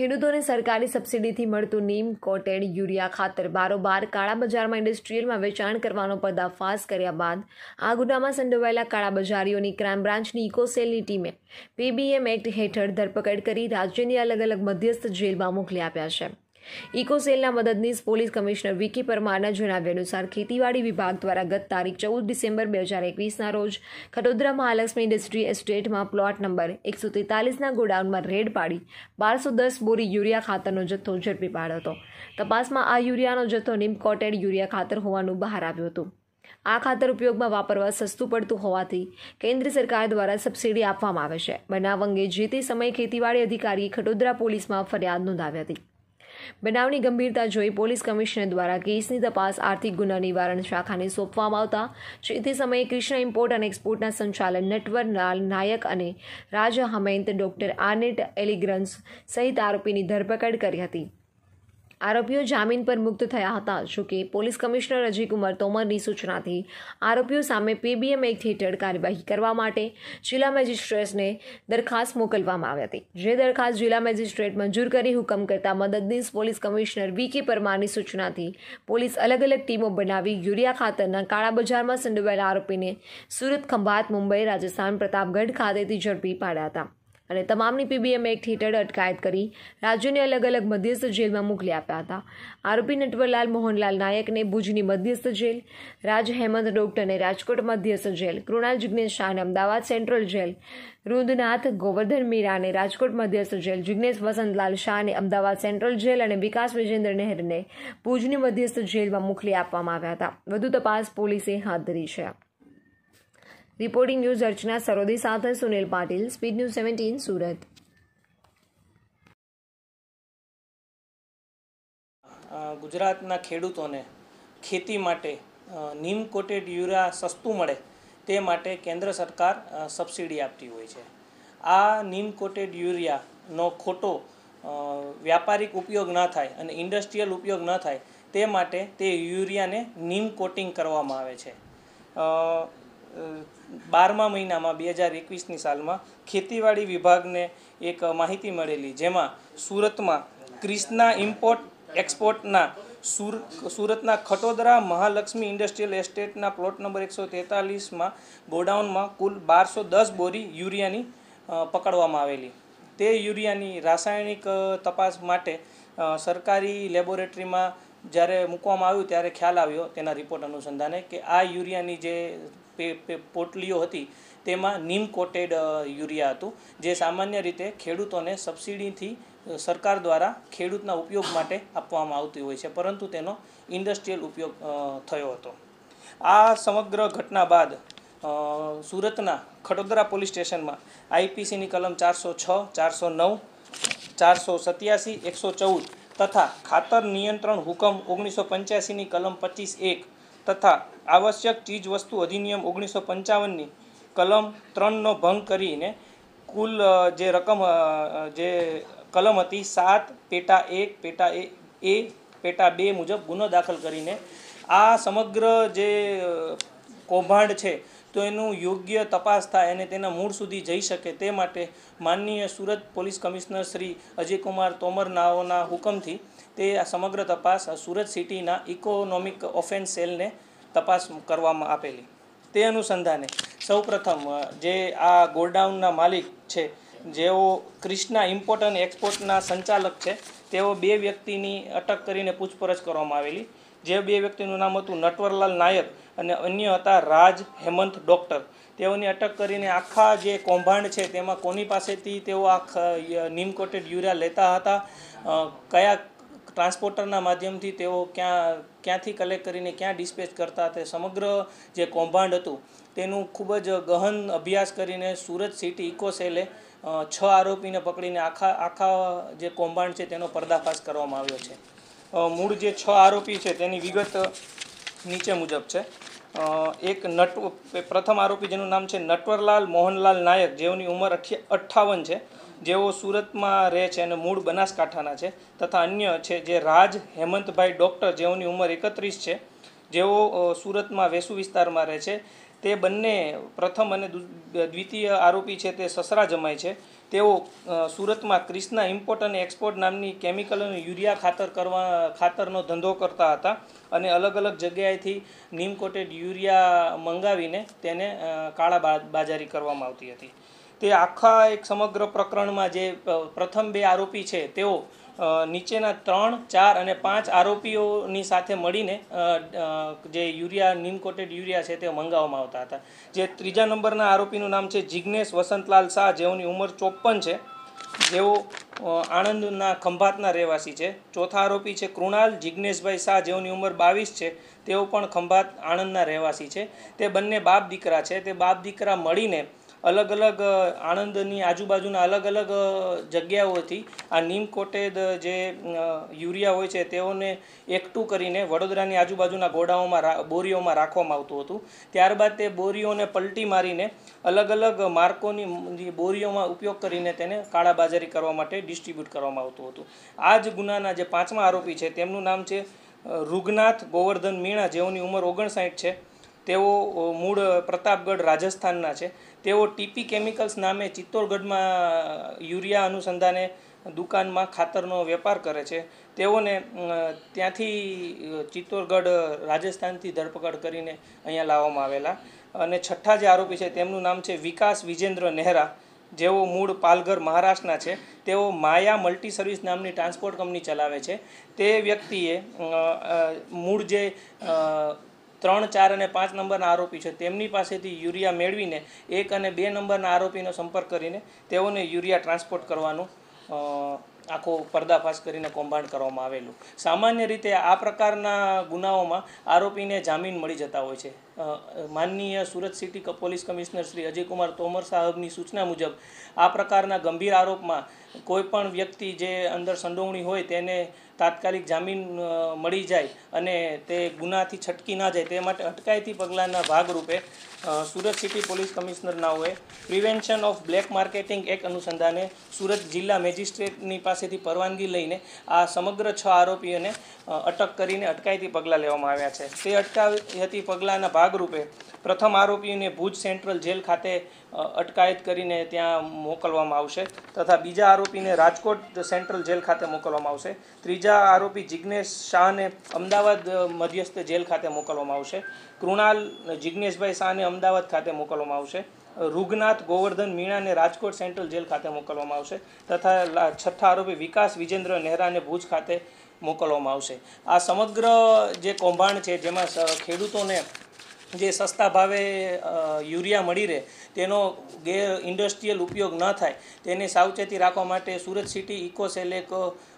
ખેડૂતોને સરકારી સબસિડીથી મળતું નીમ કોટેડ યુરિયા ખાતર બારોબાર કાળા બજારમાં ઇન્ડસ્ટ્રીયલમાં વેચાણ કરવાનો પર્દાફાશ કર્યા બાદ આ ગુનામાં સંડોવાયેલા કાળા બજારીઓની ક્રાઇમ બ્રાન્ચની ઇકોસેલની ટીમે પીબીએમ એક્ટ હેઠળ ધરપકડ કરી રાજ્યની અલગ અલગ મધ્યસ્થ જેલમાં મોકલી આપ્યા છે ઇકોસેલના મદદનીશ પોલીસ કમિશનર વિકી પરમારના જણાવ્યા અનુસાર ખેતીવાડી વિભાગ દ્વારા ગત તારીખ ચૌદ ડિસેમ્બર બે હજાર એકવીસના રોજ ખડોદરા મહાલક્ષ્મી ઇન્ડસ્ટ્રી એસ્ટેટમાં પ્લોટ નંબર એકસો તેતાલીસના ગોડાઉનમાં રેડ પાડી બારસો દસ બોરી યુરિયા ખાતરનો જથ્થો ઝડપી પાડ્યો હતો તપાસમાં આ યુરિયાનો જથ્થો નિમ કોટેડ યુરિયા ખાતર હોવાનું બહાર આવ્યું હતું આ ખાતર ઉપયોગમાં વાપરવા સસ્તું પડતું હોવાથી કેન્દ્ર સરકાર દ્વારા સબસિડી આપવામાં આવે છે બનાવ અંગે જે તે સમયે ખેતીવાડી અધિકારીએ ખટોદરા પોલીસમાં ફરિયાદ નોંધાવી હતી બનાવની ગંભીરતા જોઈ પોલીસ કમિશનર દ્વારા કેસની તપાસ આર્થિક ગુના નિવારણ શાખાને સોંપવામાં આવતા જે તે સમયે કૃષ્ણ ઇમ્પોર્ટ અને એક્સપોર્ટના સંચાલન નટવરલાલ નાયક અને રાજ હમેંત ડોક્ટર આનેટ એલિગ્રન્સ સહિત આરોપીની ધરપકડ કરી હતી આરોપીઓ જામીન પર મુક્ત થયા હતા જોકે પોલીસ કમિશનર અજયકુમાર તોમરની સૂચનાથી આરોપીઓ સામે પીબીએમ એક્ટ હેઠળ કાર્યવાહી કરવા માટે જિલ્લા મેજિસ્ટ્રેટને દરખાસ્ત મોકલવામાં આવી હતી જે દરખાસ્ત જિલ્લા મેજિસ્ટ્રેટ મંજૂર કરી હુકમ કરતા મદદનીશ પોલીસ કમિશનર વી કે પરમારની સૂચનાથી પોલીસ અલગ અલગ ટીમો બનાવી યુરિયા ખાતરના કાળા બજારમાં સંડોવાયેલા આરોપીને સુરત ખંભાત મુંબઈ રાજસ્થાન પ્રતાપગઢ ખાતેથી ઝડપી પાડ્યા હતા અને તમામની પીબીએમ એક હેઠળ અટકાયત કરી રાજ્યની અલગ અલગ મધ્યસ્થ જેલમાં મોકલી આપ્યા હતા આરોપી નટવરલાલ મોહનલાલ નાયકને ભુજની મધ્યસ્થ જેલ રાજ હેમંત ડોક્ટરને રાજકોટ મધ્યસ્થ જેલ કૃણાલ જિજ્ઞેશ શાહને અમદાવાદ સેન્ટ્રલ જેલ રુદનાથ ગોવર્ધન મીરાને રાજકોટ મધ્યસ્થ જેલ જિજ્ઞેશ વસંતલાલ શાહને અમદાવાદ સેન્ટ્રલ જેલ અને વિકાસ વિજેન્દ્ર નહેરને ભુજની મધ્યસ્થ જેલમાં મોકલી આપવામાં આવ્યા હતા વધુ તપાસ પોલીસે હાથ ધરી છે રિપોર્ટિંગ ન્યૂઝ અર્ચના સરોદી સાથે Sunil Patil speed news seventeen Surat ગુજરાતના ખેડૂતોને ખેતી માટે નિમ કોટેડ યુરિયા સસ્તું મળે તે માટે કેન્દ્ર સરકાર સબસિડી આપતી હોય છે આ નિમ કોટેડ યુરિયાનો ખોટો વ્યાપારિક ઉપયોગ ન થાય અને ઇન્ડસ્ટ્રીયલ ઉપયોગ ન થાય તે માટે તે યુરિયાને નિમ કોટિંગ કરવામાં આવે છે બારમા મહિનામાં બે હજાર એકવીસની સાલમાં ખેતીવાડી વિભાગને એક માહિતી મળેલી જેમાં સુરતમાં ક્રિષ્ના ઇમ્પોર્ટ એક્સપોર્ટના સુર સુરતના ખટોદરા મહાલક્ષ્મી ઇન્ડસ્ટ્રીયલ એસ્ટેટના પ્લોટ નંબર એકસો તેતાલીસમાં ગોડાઉનમાં કુલ બારસો દસ બોરી યુરિયાની પકડવામાં આવેલી તે યુરિયાની રાસાયણિક તપાસ માટે સરકારી લેબોરેટરીમાં જ્યારે મૂકવામાં આવ્યું ત્યારે ખ્યાલ આવ્યો તેના રિપોર્ટ અનુસંધાને કે આ યુરિયાની જે પોટલીઓ હતી તેમાં નીમ કોટેડ યુરિયા હતું જે સામાન્ય રીતે ખેડૂતોને સબસિડીથી સરકાર દ્વારા ખેડૂતના ઉપયોગ માટે આપવામાં આવતી હોય છે પરંતુ તેનો ઇન્ડસ્ટ્રીયલ ઉપયોગ થયો હતો આ સમગ્ર ઘટના બાદ સુરતના ખડોદરા પોલીસ સ્ટેશનમાં આઈપીસીની કલમ ચારસો છ ચારસો નવ ચારસો સત્યાસી એકસો ચૌદ તથા ખાતર નિયંત્રણ હુકમ ઓગણીસો પંચ્યાસીની કલમ પચીસ એક તથા આવશ્યક ચીજ વસ્તુ અધિનિયમ ઓગણીસો પંચાવનની કલમ ત્રણનો ભંગ કરીને કુલ જે રકમ જે કલમ હતી સાત પેટા એક પેટા એ પેટા બે મુજબ ગુનો દાખલ કરીને આ સમગ્ર જે કૌભાંડ છે તો એનું યોગ્ય તપાસ થાય અને તેના મૂળ સુધી જઈ શકે તે માટે માનનીય સુરત પોલીસ કમિશનર શ્રી અજયકુમાર તોમર નાઓના હુકમથી તે આ સમગ્ર તપાસ સુરત સિટીના ઇકોનોમિક ઓફેન્સ સેલને તપાસ કરવામાં આપેલી તે અનુસંધાને સૌપ્રથમ જે આ ગોડાઉનના માલિક છે જેઓ ક્રિષ્ના ઇમ્પોર્ટ અને એક્સપોર્ટના સંચાલક છે તેઓ બે વ્યક્તિની અટક કરીને પૂછપરછ કરવામાં આવેલી જે બે વ્યક્તિનું નામ હતું નટવરલાલ નાયક અને અન્ય હતા રાજ હેમંત ડૉક્ટર તેઓની અટક કરીને આખા જે કૌભાંડ છે તેમાં કોની પાસેથી તેઓ આ નીમ કોટેડ યુરિયા લેતા હતા કયા ટ્રાન્સપોર્ટરના માધ્યમથી તેઓ ક્યાં ક્યાંથી કલેક્ટ કરીને ક્યાં ડિસ્પેચ કરતા તે સમગ્ર જે કૌભાંડ હતું તેનું ખૂબ જ ગહન અભ્યાસ કરીને સુરત સિટી ઇકો છ આરોપીને પકડીને આખા આખા જે કૌભાંડ છે તેનો પર્દાફાશ કરવામાં આવ્યો છે મૂળ જે છ આરોપી છે તેની વિગત નીચે મુજબ છે એક નટ પ્રથમ આરોપી જેનું નામ છે નટવરલાલ મોહનલાલ નાયક જેઓની ઉંમર અઠ્ઠાવન છે જેઓ સુરતમાં રહે છે અને મૂળ બનાસકાંઠાના છે તથા અન્ય છે જે રાજ હેમંતભાઈ ડૉક્ટર જેઓની ઉંમર એકત્રીસ છે જેઓ સુરતમાં વેસુ વિસ્તારમાં રહે છે તે બંને પ્રથમ અને દ્વિતીય આરોપી છે તે સસરા જમાય છે તેઓ સુરતમાં ક્રિષ્ના ઇમ્પોર્ટ અને એક્સપોર્ટ નામની કેમિકલ અને યુરિયા ખાતર કરવા ખાતરનો ધંધો કરતા હતા અને અલગ અલગ જગ્યાએથી નીમ કોટેડ યુરિયા મંગાવીને તેને કાળા બાજારી કરવામાં આવતી હતી તે આખા એક સમગ્ર પ્રકરણમાં જે પ્રથમ બે આરોપી છે તેઓ નીચેના ત્રણ ચાર અને પાંચ આરોપીઓની સાથે મળીને જે યુરિયા નિનકોટેડ યુરિયા છે તે મંગાવવામાં આવતા હતા જે ત્રીજા નંબરના આરોપીનું નામ છે જિજ્ઞેશ વસંતલાલ શાહ જેઓની ઉંમર ચોપન છે જેઓ આણંદના ખંભાતના રહેવાસી છે ચોથા આરોપી છે કૃણાલ જિજ્ઞેશભાઈ શાહ જેઓની ઉંમર બાવીસ છે તેઓ પણ ખંભાત આણંદના રહેવાસી છે તે બંને બાપ દીકરા છે તે બાપ દીકરા મળીને અલગ અલગ આણંદની આજુબાજુના અલગ અલગ જગ્યાઓથી આ નીમ કોટેદ જે યુરિયા હોય છે તેઓને એકઠું કરીને વડોદરાની આજુબાજુના ગોડાઓમાં બોરીઓમાં રાખવામાં આવતું હતું ત્યારબાદ તે બોરીઓને પલટી મારીને અલગ અલગ માર્કોની બોરીઓમાં ઉપયોગ કરીને તેને કાળાબાજારી કરવા માટે ડિસ્ટ્રીબ્યુટ કરવામાં આવતું હતું આ જ ગુનાના જે પાંચમા આરોપી છે તેમનું નામ છે રૂગનાથ ગોવર્ધન મીણા જેઓની ઉંમર ઓગણસાઠ છે તેઓ મૂળ પ્રતાપગઢ રાજસ્થાનના છે તેઓ ટીપી કેમિકલ્સ નામે ચિત્તોડગઢમાં યુરિયા અનુસંધાને દુકાનમાં ખાતરનો વેપાર કરે છે તેઓને ત્યાંથી ચિત્તોડગઢ રાજસ્થાનથી ધરપકડ કરીને અહીંયા લાવવામાં આવેલા અને છઠ્ઠા જે આરોપી છે તેમનું નામ છે વિકાસ વિજેન્દ્ર નેહરા જેઓ મૂળ પાલઘર મહારાષ્ટ્રના છે તેઓ માયા મલ્ટી સર્વિસ નામની ટ્રાન્સપોર્ટ કંપની ચલાવે છે તે વ્યક્તિએ મૂળ જે ત્રણ ચાર અને પાંચ નંબરના આરોપી છે તેમની પાસેથી યુરિયા મેળવીને એક અને બે નંબરના આરોપીનો સંપર્ક કરીને તેઓને યુરિયા ટ્રાન્સપોર્ટ કરવાનું આખો પર્દાફાશ કરીને કૌભાંડ કરવામાં આવેલું સામાન્ય રીતે આ પ્રકારના ગુનાઓમાં આરોપીને જામીન મળી જતા હોય છે માનનીય Surat city police commissioner Shri Ajaykumar Tomar સાહેબની સૂચના મુજબ આ પ્રકારના ગંભીર આરોપમાં કોઈપણ વ્યક્તિ જે અંદર સંડોવણી હોય તેને તાત્કાલિક જામીન મળી જાય અને તે ગુનાથી છટકી ના જાય તે માટે અટકાયતી પગલાંના ભાગરૂપે સુરત સિટી પોલીસ કમિશનરનાઓએ પ્રિવેન્શન ઓફ બ્લેક માર્કેટિંગ એક અનુસંધાને સુરત જિલ્લા મેજિસ્ટ્રેટની પાસેથી પરવાનગી લઈને આ સમગ્ર છ આરોપીઓને અટક કરીને અટકાયતી પગલાં લેવામાં આવ્યા છે તે અટકાવતી પગલાંના ભાગ ભાગરૂપે પ્રથમ આરોપીને ભુજ સેન્ટ્રલ જેલ ખાતે અટકાયત કરીને ત્યાં મોકલવામાં આવશે તથા બીજા આરોપીને રાજકોટ સેન્ટ્રલ જેલ ખાતે મોકલવામાં આવશે ત્રીજા આરોપી જિજ્ઞેશ શાહને અમદાવાદ મધ્યસ્થ જેલ ખાતે મોકલવામાં આવશે કૃણાલ જિજ્ઞેશભાઈ શાહને અમદાવાદ ખાતે મોકલવામાં આવશે રુગનાથ ગોવર્ધન મીણાને રાજકોટ સેન્ટ્રલ જેલ ખાતે મોકલવામાં આવશે તથા છઠ્ઠા આરોપી વિકાસ વિજેન્દ્ર નહેરાને ભુજ ખાતે મોકલવામાં આવશે આ સમગ્ર જે કૌભાંડ છે જેમાં ખેડૂતોને જે સસ્તા ભાવે યુરિયા મળી રહે તેનો ગેર ઇન્ડસ્ટ્રીયલ ઉપયોગ ન થાય તેને સાવચેતી રાખવા માટે સુરત સિટી ઇકો એક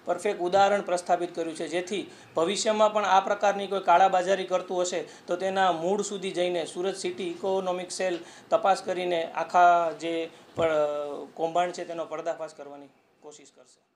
પરફેક્ટ ઉદાહરણ પ્રસ્થાપિત કર્યું છે જેથી ભવિષ્યમાં પણ આ પ્રકારની કોઈ કાળાબાજારી કરતું હશે તો તેના મૂળ સુધી જઈને સુરત સિટી ઇકોનોમિક સેલ તપાસ કરીને આખા જે કૌભાંડ છે તેનો પર્દાફાશ કરવાની કોશિશ કરશે